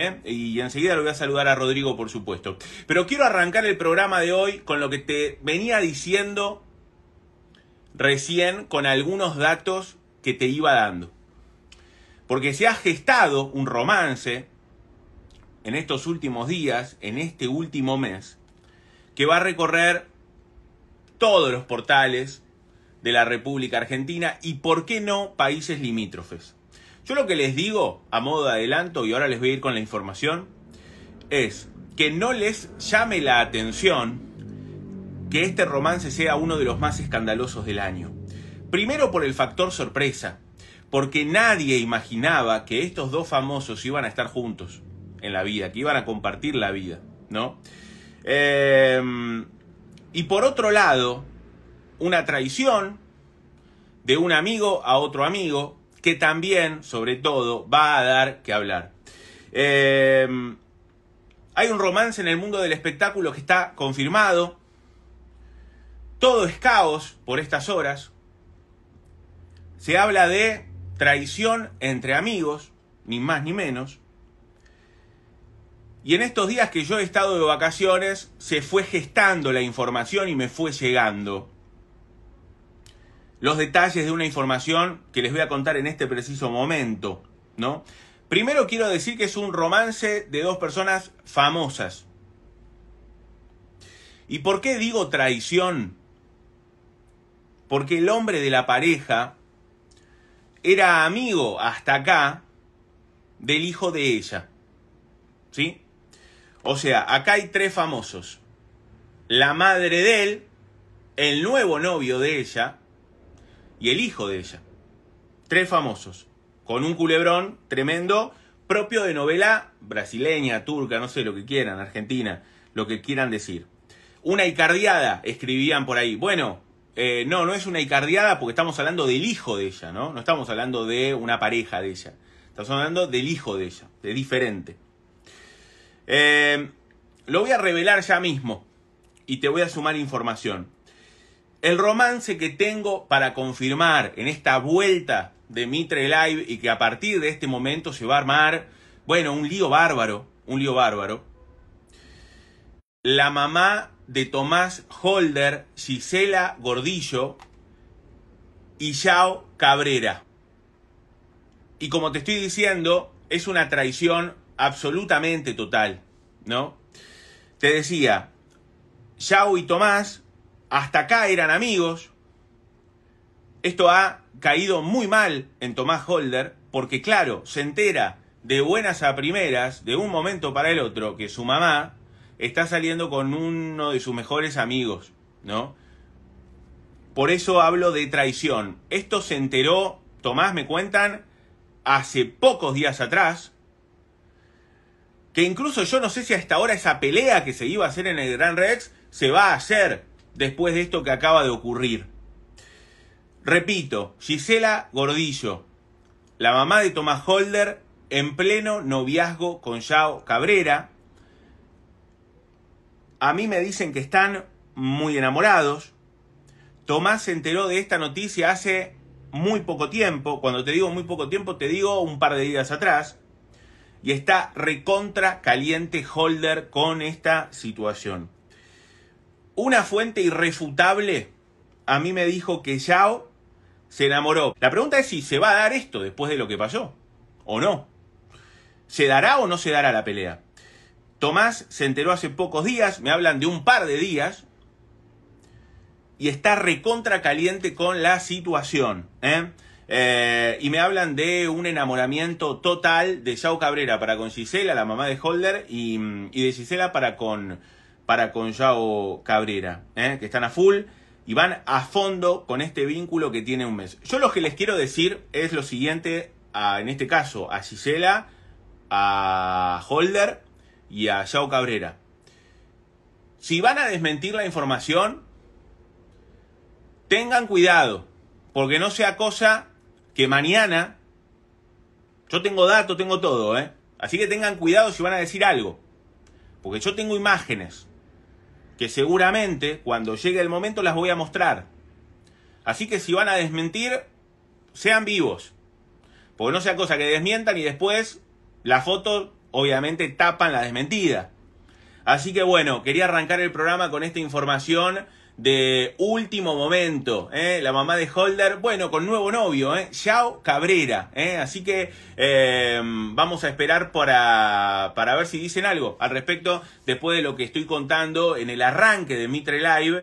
¿eh? Y enseguida lo voy a saludar a Rodrigo, por supuesto. Pero quiero arrancar el programa de hoy con lo que te venía diciendo recién, con algunos datos que te iba dando. Porque se ha gestado un romance en estos últimos días, en este último mes, que va a recorrer todos los portales de la República Argentina y, ¿por qué no, países limítrofes? Yo lo que les digo, a modo de adelanto, y ahora les voy a ir con la información, es que no les llame la atención que este romance sea uno de los más escandalosos del año. Primero por el factor sorpresa, porque nadie imaginaba que estos dos famosos iban a estar juntos en la vida, que iban a compartir la vida, ¿no? Em, y por otro lado, una traición de un amigo a otro amigo, que también, sobre todo, va a dar que hablar. Em, hay un romance en el mundo del espectáculo que está confirmado. Todo es caos por estas horas. Se habla de traición entre amigos, ni más ni menos. Y en estos días que yo he estado de vacaciones, se fue gestando la información y me fue llegando los detalles de una información que les voy a contar en este preciso momento, ¿no? Primero quiero decir que es un romance de dos personas famosas. ¿Y por qué digo traición? Porque el hombre de la pareja era amigo hasta acá del hijo de ella. ¿Sí? O sea, acá hay tres famosos. La madre de él, el nuevo novio de ella, y el hijo de ella. Tres famosos, con un culebrón tremendo, propio de novela brasileña, turca, no sé, lo que quieran, argentina, lo que quieran decir. Una icardiada, escribían por ahí. Bueno, eh, no, no es una icardiada porque estamos hablando del hijo de ella, ¿no? No estamos hablando de una pareja de ella. Estamos hablando del hijo de ella, de diferente. Eh, lo voy a revelar ya mismo y te voy a sumar información. El romance que tengo para confirmar en esta vuelta de Mitre Live y que a partir de este momento se va a armar, bueno, un lío bárbaro, un lío bárbaro. La mamá de Tomás Holder, Gisela Gordillo y Yao Cabrera. Y como te estoy diciendo, es una traición absolutamente total, ¿no? Te decía, Yao y Tomás hasta acá eran amigos. Esto ha caído muy mal en Tomás Holder, porque claro, se entera de buenas a primeras, de un momento para el otro, que su mamá está saliendo con uno de sus mejores amigos, ¿no? Por eso hablo de traición. Esto se enteró, Tomás me cuentan, hace pocos días atrás, que incluso yo no sé si hasta ahora esa pelea que se iba a hacer en el Gran Rex se va a hacer después de esto que acaba de ocurrir. Repito, Gisela Gordillo, la mamá de Tomás Holder, en pleno noviazgo con Yao Cabrera. A mí me dicen que están muy enamorados. Tomás se enteró de esta noticia hace muy poco tiempo. Cuando te digo muy poco tiempo, te digo un par de días atrás. Y está recontra caliente Holder con esta situación. Una fuente irrefutable a mí me dijo que Yao se enamoró. La pregunta es si se va a dar esto después de lo que pasó o no. ¿Se dará o no se dará la pelea? Tomás se enteró hace pocos días, me hablan de un par de días, y está recontra caliente con la situación. ¿eh? Eh, y me hablan de un enamoramiento total de Yao Cabrera para con Gisela, la mamá de Holder, y, y de Gisela para con, para con Yao Cabrera, ¿eh? que están a full y van a fondo con este vínculo que tiene un mes. Yo lo que les quiero decir es lo siguiente, en este caso, a Gisela, a Holder y a Yao Cabrera. Si van a desmentir la información, tengan cuidado, porque no sea cosa que mañana, yo tengo datos, tengo todo, ¿eh? Así que tengan cuidado si van a decir algo, porque yo tengo imágenes, que seguramente cuando llegue el momento las voy a mostrar. Así que si van a desmentir, sean vivos. Porque no sea cosa que desmientan y después la foto, obviamente tapan la desmentida. Así que bueno, quería arrancar el programa con esta información de último momento, ¿eh? la mamá de Holder, bueno, con nuevo novio, ¿eh? Yao Cabrera, ¿eh? así que eh, vamos a esperar para, para ver si dicen algo al respecto después de lo que estoy contando en el arranque de Mitre Live.